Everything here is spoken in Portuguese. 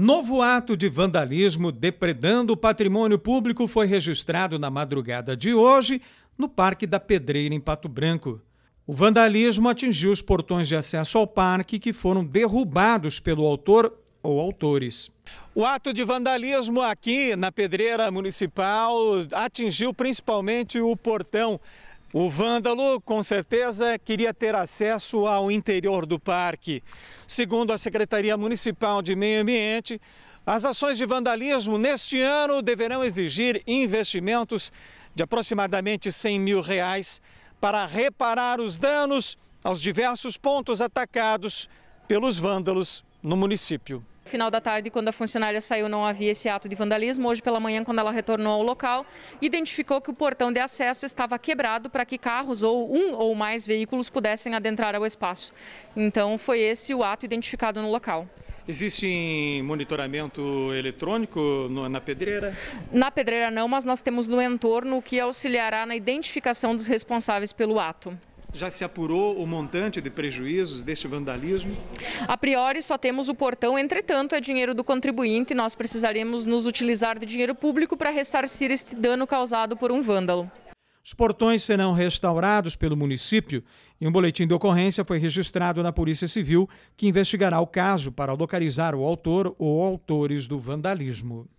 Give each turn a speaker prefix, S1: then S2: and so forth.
S1: Novo ato de vandalismo depredando o patrimônio público foi registrado na madrugada de hoje no Parque da Pedreira, em Pato Branco. O vandalismo atingiu os portões de acesso ao parque que foram derrubados pelo autor ou autores. O ato de vandalismo aqui na Pedreira Municipal atingiu principalmente o portão o vândalo, com certeza, queria ter acesso ao interior do parque. Segundo a Secretaria Municipal de Meio Ambiente, as ações de vandalismo neste ano deverão exigir investimentos de aproximadamente 100 mil reais para reparar os danos aos diversos pontos atacados pelos vândalos no município.
S2: Final da tarde, quando a funcionária saiu, não havia esse ato de vandalismo. Hoje pela manhã, quando ela retornou ao local, identificou que o portão de acesso estava quebrado para que carros ou um ou mais veículos pudessem adentrar ao espaço. Então foi esse o ato identificado no local.
S1: Existe monitoramento eletrônico na pedreira?
S2: Na pedreira não, mas nós temos no entorno o que auxiliará na identificação dos responsáveis pelo ato.
S1: Já se apurou o montante de prejuízos deste vandalismo?
S2: A priori só temos o portão, entretanto, é dinheiro do contribuinte e nós precisaremos nos utilizar de dinheiro público para ressarcir este dano causado por um vândalo.
S1: Os portões serão restaurados pelo município e um boletim de ocorrência foi registrado na Polícia Civil, que investigará o caso para localizar o autor ou autores do vandalismo.